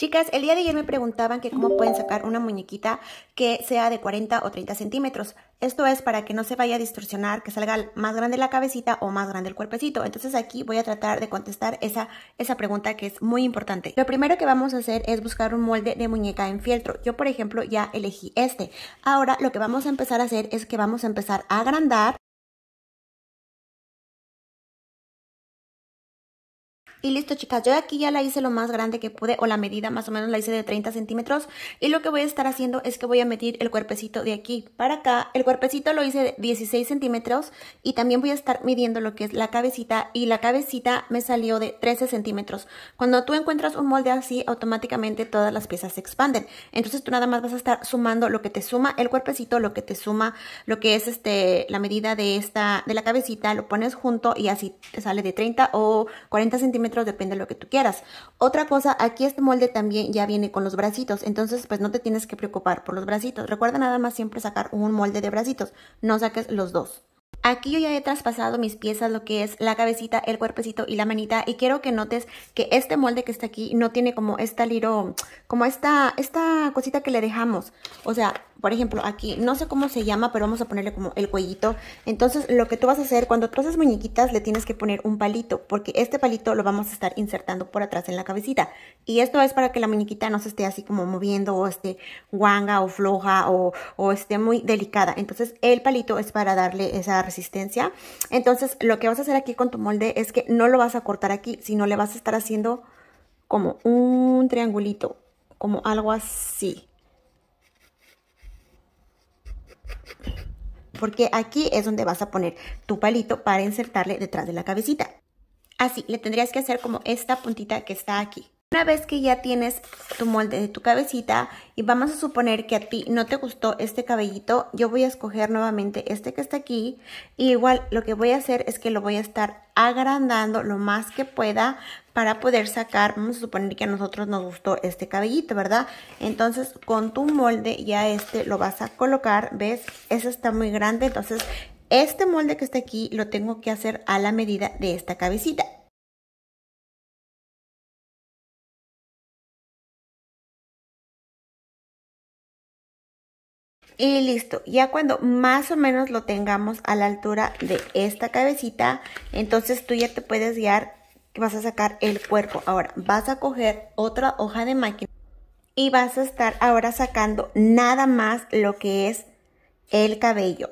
Chicas, el día de ayer me preguntaban que cómo pueden sacar una muñequita que sea de 40 o 30 centímetros. Esto es para que no se vaya a distorsionar, que salga más grande la cabecita o más grande el cuerpecito. Entonces aquí voy a tratar de contestar esa, esa pregunta que es muy importante. Lo primero que vamos a hacer es buscar un molde de muñeca en fieltro. Yo, por ejemplo, ya elegí este. Ahora lo que vamos a empezar a hacer es que vamos a empezar a agrandar Y listo, chicas, yo aquí ya la hice lo más grande que pude, o la medida más o menos la hice de 30 centímetros. Y lo que voy a estar haciendo es que voy a medir el cuerpecito de aquí para acá. El cuerpecito lo hice de 16 centímetros y también voy a estar midiendo lo que es la cabecita. Y la cabecita me salió de 13 centímetros. Cuando tú encuentras un molde así, automáticamente todas las piezas se expanden. Entonces tú nada más vas a estar sumando lo que te suma el cuerpecito, lo que te suma, lo que es este la medida de esta de la cabecita, lo pones junto y así te sale de 30 o 40 centímetros depende de lo que tú quieras. Otra cosa, aquí este molde también ya viene con los bracitos, entonces pues no te tienes que preocupar por los bracitos. Recuerda nada más siempre sacar un molde de bracitos, no saques los dos. Aquí yo ya he traspasado mis piezas, lo que es la cabecita, el cuerpecito y la manita. Y quiero que notes que este molde que está aquí no tiene como esta liro, como esta, esta cosita que le dejamos. O sea, por ejemplo, aquí, no sé cómo se llama, pero vamos a ponerle como el cuellito. Entonces, lo que tú vas a hacer, cuando tú haces muñequitas, le tienes que poner un palito, porque este palito lo vamos a estar insertando por atrás en la cabecita. Y esto es para que la muñequita no se esté así como moviendo, o esté guanga, o floja, o, o esté muy delicada. Entonces, el palito es para darle esa resistencia. Entonces, lo que vas a hacer aquí con tu molde es que no lo vas a cortar aquí, sino le vas a estar haciendo como un triangulito, como algo así. Porque aquí es donde vas a poner tu palito para insertarle detrás de la cabecita. Así, le tendrías que hacer como esta puntita que está aquí. Una vez que ya tienes tu molde de tu cabecita y vamos a suponer que a ti no te gustó este cabellito, yo voy a escoger nuevamente este que está aquí y igual lo que voy a hacer es que lo voy a estar agrandando lo más que pueda para poder sacar, vamos a suponer que a nosotros nos gustó este cabellito, ¿verdad? Entonces con tu molde ya este lo vas a colocar, ¿ves? Ese está muy grande, entonces este molde que está aquí lo tengo que hacer a la medida de esta cabecita. Y listo, ya cuando más o menos lo tengamos a la altura de esta cabecita, entonces tú ya te puedes guiar que vas a sacar el cuerpo. Ahora vas a coger otra hoja de máquina y vas a estar ahora sacando nada más lo que es el cabello.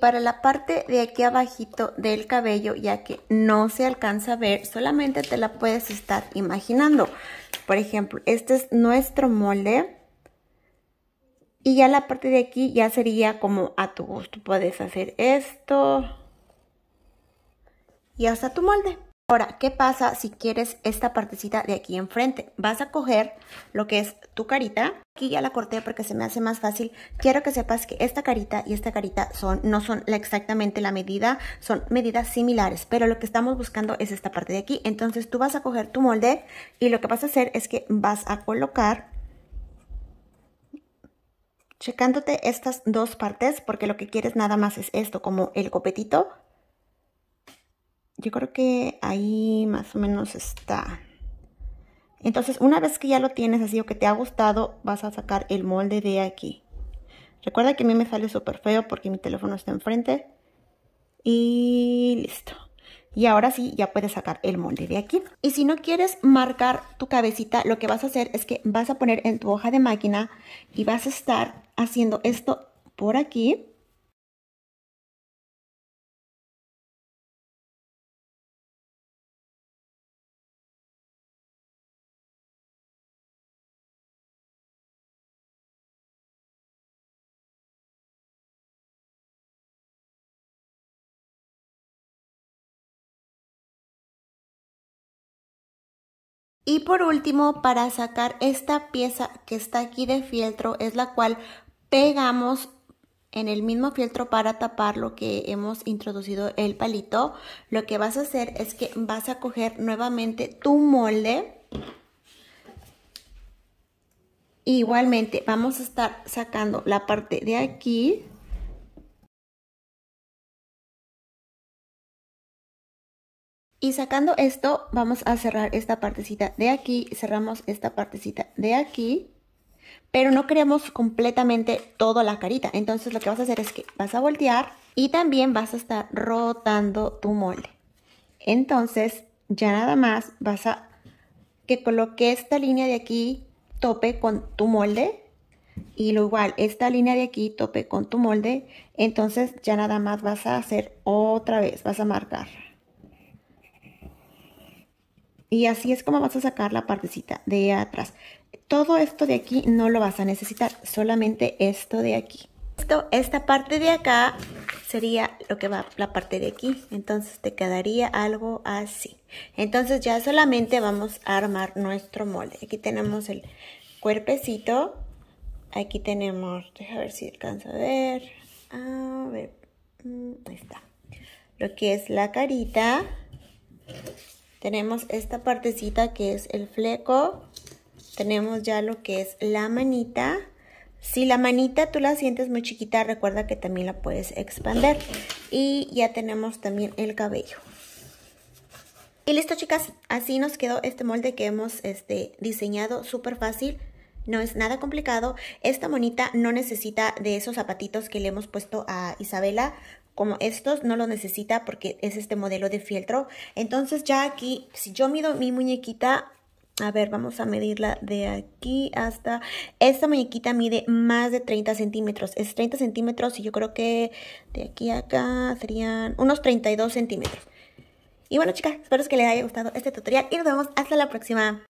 Para la parte de aquí abajito del cabello, ya que no se alcanza a ver, solamente te la puedes estar imaginando. Por ejemplo, este es nuestro molde. Y ya la parte de aquí ya sería como a tu gusto. Puedes hacer esto. Y hasta tu molde. Ahora, ¿qué pasa si quieres esta partecita de aquí enfrente? Vas a coger lo que es tu carita. Aquí ya la corté porque se me hace más fácil. Quiero que sepas que esta carita y esta carita son, no son exactamente la medida, son medidas similares, pero lo que estamos buscando es esta parte de aquí. Entonces tú vas a coger tu molde y lo que vas a hacer es que vas a colocar checándote estas dos partes porque lo que quieres nada más es esto, como el copetito yo creo que ahí más o menos está. Entonces, una vez que ya lo tienes así o que te ha gustado, vas a sacar el molde de aquí. Recuerda que a mí me sale súper feo porque mi teléfono está enfrente. Y listo. Y ahora sí, ya puedes sacar el molde de aquí. Y si no quieres marcar tu cabecita, lo que vas a hacer es que vas a poner en tu hoja de máquina y vas a estar haciendo esto por aquí Y por último, para sacar esta pieza que está aquí de fieltro, es la cual pegamos en el mismo fieltro para tapar lo que hemos introducido el palito, lo que vas a hacer es que vas a coger nuevamente tu molde. Igualmente vamos a estar sacando la parte de aquí Y sacando esto, vamos a cerrar esta partecita de aquí, cerramos esta partecita de aquí, pero no creamos completamente toda la carita. Entonces lo que vas a hacer es que vas a voltear y también vas a estar rotando tu molde. Entonces ya nada más vas a que coloque esta línea de aquí tope con tu molde y lo igual esta línea de aquí tope con tu molde entonces ya nada más vas a hacer otra vez vas a marcar y así es como vas a sacar la partecita de atrás. Todo esto de aquí no lo vas a necesitar, solamente esto de aquí. Esto, esta parte de acá sería lo que va la parte de aquí. Entonces te quedaría algo así. Entonces ya solamente vamos a armar nuestro molde. Aquí tenemos el cuerpecito. Aquí tenemos, déjame ver si alcanza a ver. A ver, mm, ahí está. Lo que es la carita. Tenemos esta partecita que es el fleco. Tenemos ya lo que es la manita. Si la manita tú la sientes muy chiquita, recuerda que también la puedes expander. Y ya tenemos también el cabello. Y listo, chicas. Así nos quedó este molde que hemos este, diseñado súper fácil. No es nada complicado. Esta monita no necesita de esos zapatitos que le hemos puesto a Isabela como estos no lo necesita porque es este modelo de fieltro. Entonces ya aquí, si yo mido mi muñequita, a ver, vamos a medirla de aquí hasta... Esta muñequita mide más de 30 centímetros. Es 30 centímetros y yo creo que de aquí a acá serían unos 32 centímetros. Y bueno, chicas, espero que les haya gustado este tutorial y nos vemos hasta la próxima.